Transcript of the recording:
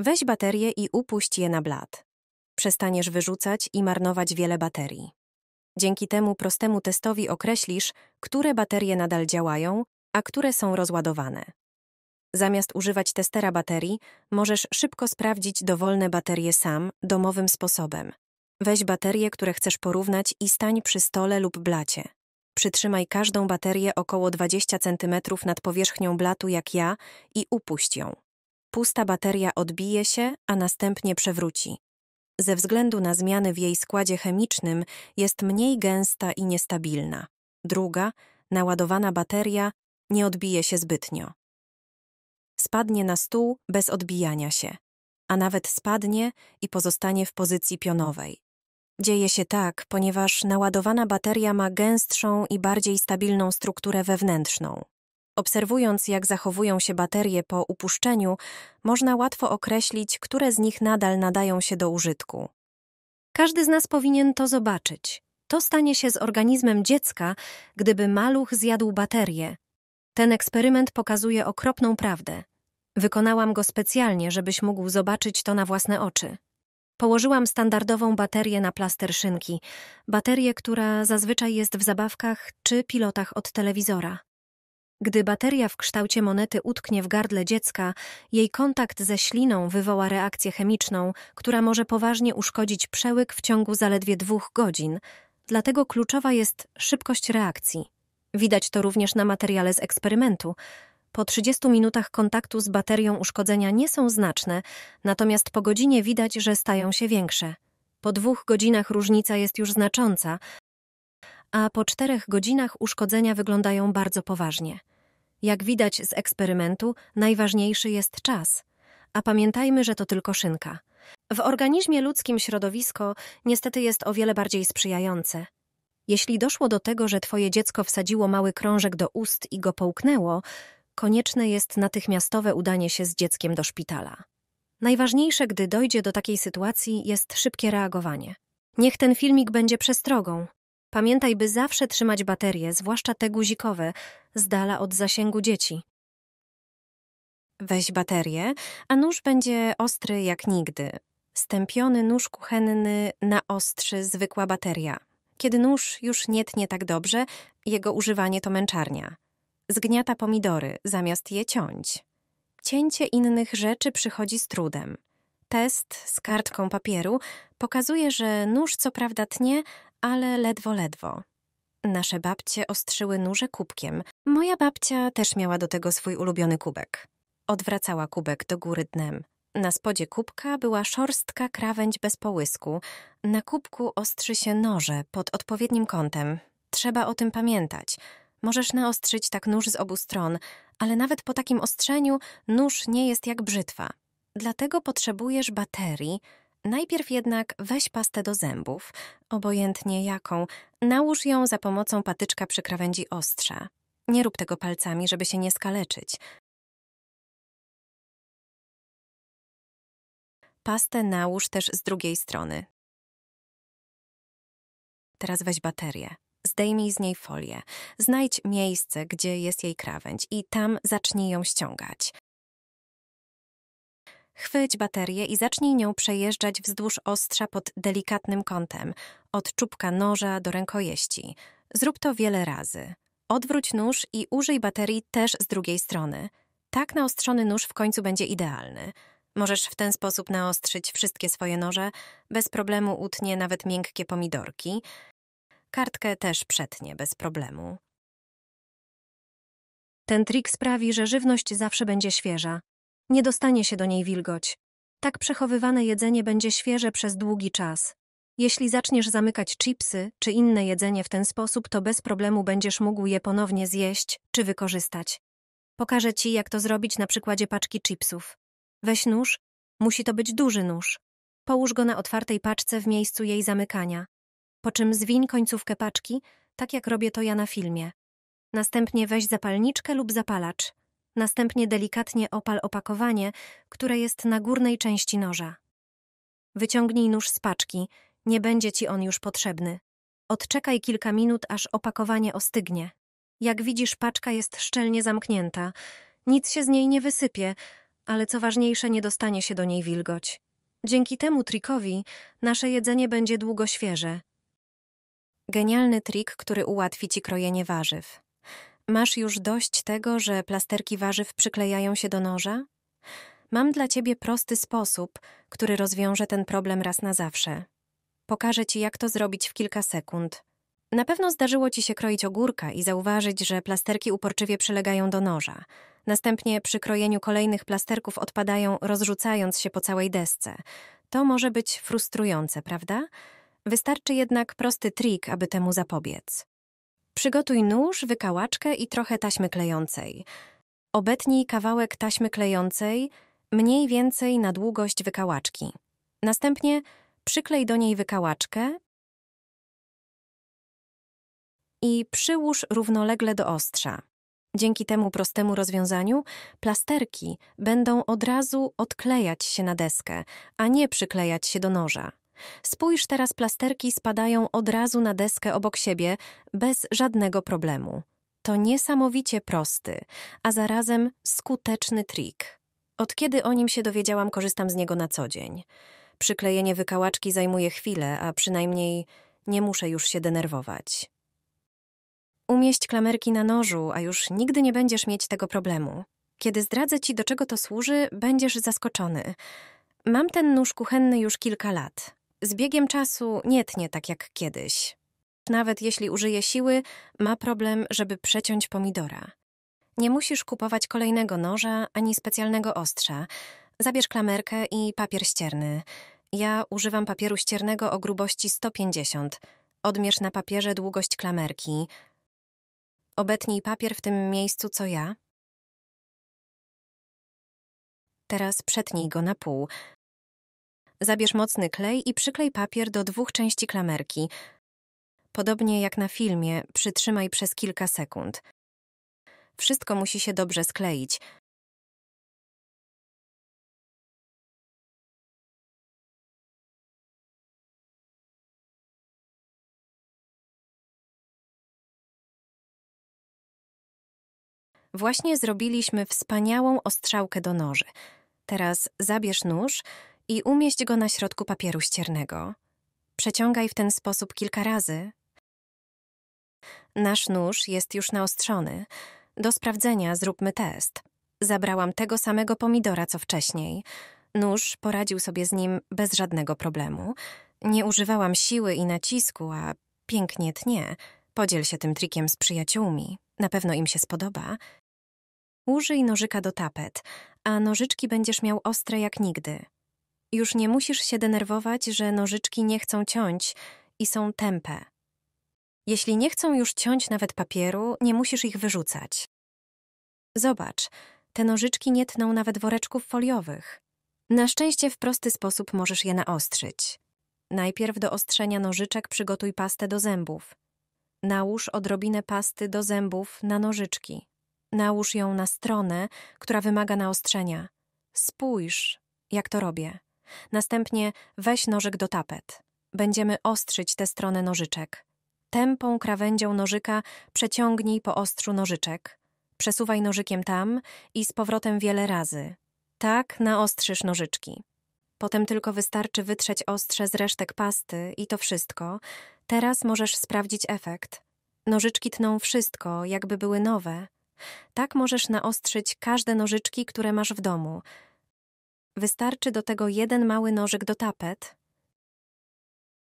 Weź baterie i upuść je na blat. Przestaniesz wyrzucać i marnować wiele baterii. Dzięki temu prostemu testowi określisz, które baterie nadal działają, a które są rozładowane. Zamiast używać testera baterii, możesz szybko sprawdzić dowolne baterie sam, domowym sposobem. Weź baterie, które chcesz porównać i stań przy stole lub blacie. Przytrzymaj każdą baterię około 20 cm nad powierzchnią blatu jak ja i upuść ją pusta bateria odbije się, a następnie przewróci. Ze względu na zmiany w jej składzie chemicznym jest mniej gęsta i niestabilna. Druga, naładowana bateria, nie odbije się zbytnio. Spadnie na stół bez odbijania się, a nawet spadnie i pozostanie w pozycji pionowej. Dzieje się tak, ponieważ naładowana bateria ma gęstszą i bardziej stabilną strukturę wewnętrzną, Obserwując, jak zachowują się baterie po upuszczeniu, można łatwo określić, które z nich nadal nadają się do użytku. Każdy z nas powinien to zobaczyć. To stanie się z organizmem dziecka, gdyby maluch zjadł baterię. Ten eksperyment pokazuje okropną prawdę. Wykonałam go specjalnie, żebyś mógł zobaczyć to na własne oczy. Położyłam standardową baterię na plaster szynki, baterię, która zazwyczaj jest w zabawkach czy pilotach od telewizora. Gdy bateria w kształcie monety utknie w gardle dziecka, jej kontakt ze śliną wywoła reakcję chemiczną, która może poważnie uszkodzić przełyk w ciągu zaledwie dwóch godzin. Dlatego kluczowa jest szybkość reakcji. Widać to również na materiale z eksperymentu. Po 30 minutach kontaktu z baterią uszkodzenia nie są znaczne, natomiast po godzinie widać, że stają się większe. Po dwóch godzinach różnica jest już znacząca, a po czterech godzinach uszkodzenia wyglądają bardzo poważnie. Jak widać z eksperymentu, najważniejszy jest czas. A pamiętajmy, że to tylko szynka. W organizmie ludzkim środowisko niestety jest o wiele bardziej sprzyjające. Jeśli doszło do tego, że twoje dziecko wsadziło mały krążek do ust i go połknęło, konieczne jest natychmiastowe udanie się z dzieckiem do szpitala. Najważniejsze, gdy dojdzie do takiej sytuacji, jest szybkie reagowanie. Niech ten filmik będzie przestrogą. Pamiętaj, by zawsze trzymać baterie, zwłaszcza te guzikowe, z dala od zasięgu dzieci. Weź baterię, a nóż będzie ostry jak nigdy. Stępiony nóż kuchenny naostrzy zwykła bateria. Kiedy nóż już nie tnie tak dobrze, jego używanie to męczarnia. Zgniata pomidory, zamiast je ciąć. Cięcie innych rzeczy przychodzi z trudem. Test z kartką papieru pokazuje, że nóż co prawda tnie, ale ledwo ledwo. Nasze babcie ostrzyły nóże kubkiem. Moja babcia też miała do tego swój ulubiony kubek. Odwracała kubek do góry dnem. Na spodzie kubka była szorstka krawędź bez połysku. Na kubku ostrzy się noże pod odpowiednim kątem. Trzeba o tym pamiętać. Możesz naostrzyć tak nóż z obu stron, ale nawet po takim ostrzeniu nóż nie jest jak brzytwa. Dlatego potrzebujesz baterii. Najpierw jednak weź pastę do zębów, obojętnie jaką, nałóż ją za pomocą patyczka przy krawędzi ostrza. Nie rób tego palcami, żeby się nie skaleczyć. Pastę nałóż też z drugiej strony. Teraz weź baterię. Zdejmij z niej folię. Znajdź miejsce, gdzie jest jej krawędź i tam zacznij ją ściągać. Chwyć baterię i zacznij nią przejeżdżać wzdłuż ostrza pod delikatnym kątem, od czubka noża do rękojeści. Zrób to wiele razy. Odwróć nóż i użyj baterii też z drugiej strony. Tak naostrzony nóż w końcu będzie idealny. Możesz w ten sposób naostrzyć wszystkie swoje noże, bez problemu utnie nawet miękkie pomidorki. Kartkę też przetnie bez problemu. Ten trik sprawi, że żywność zawsze będzie świeża, nie dostanie się do niej wilgoć. Tak przechowywane jedzenie będzie świeże przez długi czas. Jeśli zaczniesz zamykać chipsy czy inne jedzenie w ten sposób, to bez problemu będziesz mógł je ponownie zjeść czy wykorzystać. Pokażę Ci, jak to zrobić na przykładzie paczki chipsów. Weź nóż, musi to być duży nóż. Połóż go na otwartej paczce w miejscu jej zamykania. Po czym zwiń końcówkę paczki, tak jak robię to ja na filmie. Następnie weź zapalniczkę lub zapalacz, Następnie delikatnie opal opakowanie, które jest na górnej części noża. Wyciągnij nóż z paczki, nie będzie ci on już potrzebny. Odczekaj kilka minut, aż opakowanie ostygnie. Jak widzisz, paczka jest szczelnie zamknięta. Nic się z niej nie wysypie, ale co ważniejsze, nie dostanie się do niej wilgoć. Dzięki temu trikowi nasze jedzenie będzie długo świeże. Genialny trik, który ułatwi ci krojenie warzyw. Masz już dość tego, że plasterki warzyw przyklejają się do noża? Mam dla ciebie prosty sposób, który rozwiąże ten problem raz na zawsze. Pokażę ci, jak to zrobić w kilka sekund. Na pewno zdarzyło ci się kroić ogórka i zauważyć, że plasterki uporczywie przylegają do noża. Następnie przy krojeniu kolejnych plasterków odpadają, rozrzucając się po całej desce. To może być frustrujące, prawda? Wystarczy jednak prosty trik, aby temu zapobiec. Przygotuj nóż, wykałaczkę i trochę taśmy klejącej. Obetnij kawałek taśmy klejącej mniej więcej na długość wykałaczki. Następnie przyklej do niej wykałaczkę i przyłóż równolegle do ostrza. Dzięki temu prostemu rozwiązaniu plasterki będą od razu odklejać się na deskę, a nie przyklejać się do noża. Spójrz teraz, plasterki spadają od razu na deskę obok siebie bez żadnego problemu. To niesamowicie prosty, a zarazem skuteczny trik. Od kiedy o nim się dowiedziałam, korzystam z niego na co dzień. Przyklejenie wykałaczki zajmuje chwilę, a przynajmniej nie muszę już się denerwować. Umieść klamerki na nożu, a już nigdy nie będziesz mieć tego problemu. Kiedy zdradzę ci, do czego to służy, będziesz zaskoczony. Mam ten nóż kuchenny już kilka lat z biegiem czasu nie tnie tak jak kiedyś. Nawet jeśli użyje siły, ma problem, żeby przeciąć pomidora. Nie musisz kupować kolejnego noża ani specjalnego ostrza. Zabierz klamerkę i papier ścierny. Ja używam papieru ściernego o grubości 150. Odmierz na papierze długość klamerki. Obetnij papier w tym miejscu, co ja. Teraz przetnij go na pół. Zabierz mocny klej i przyklej papier do dwóch części klamerki. Podobnie jak na filmie, przytrzymaj przez kilka sekund. Wszystko musi się dobrze skleić. Właśnie zrobiliśmy wspaniałą ostrzałkę do noży. Teraz zabierz nóż, i umieść go na środku papieru ściernego. Przeciągaj w ten sposób kilka razy. Nasz nóż jest już naostrzony. Do sprawdzenia zróbmy test. Zabrałam tego samego pomidora co wcześniej. Nóż poradził sobie z nim bez żadnego problemu. Nie używałam siły i nacisku, a pięknie tnie. Podziel się tym trikiem z przyjaciółmi. Na pewno im się spodoba. Użyj nożyka do tapet, a nożyczki będziesz miał ostre jak nigdy. Już nie musisz się denerwować, że nożyczki nie chcą ciąć i są tępe. Jeśli nie chcą już ciąć nawet papieru, nie musisz ich wyrzucać. Zobacz, te nożyczki nie tną nawet woreczków foliowych. Na szczęście w prosty sposób możesz je naostrzyć. Najpierw do ostrzenia nożyczek przygotuj pastę do zębów. Nałóż odrobinę pasty do zębów na nożyczki. Nałóż ją na stronę, która wymaga naostrzenia. Spójrz, jak to robię. Następnie weź nożyk do tapet. Będziemy ostrzyć tę stronę nożyczek. Tępą krawędzią nożyka przeciągnij po ostrzu nożyczek. Przesuwaj nożykiem tam i z powrotem wiele razy. Tak naostrzysz nożyczki. Potem tylko wystarczy wytrzeć ostrze z resztek pasty i to wszystko. Teraz możesz sprawdzić efekt. Nożyczki tną wszystko, jakby były nowe. Tak możesz naostrzyć każde nożyczki, które masz w domu – Wystarczy do tego jeden mały nożyk do tapet,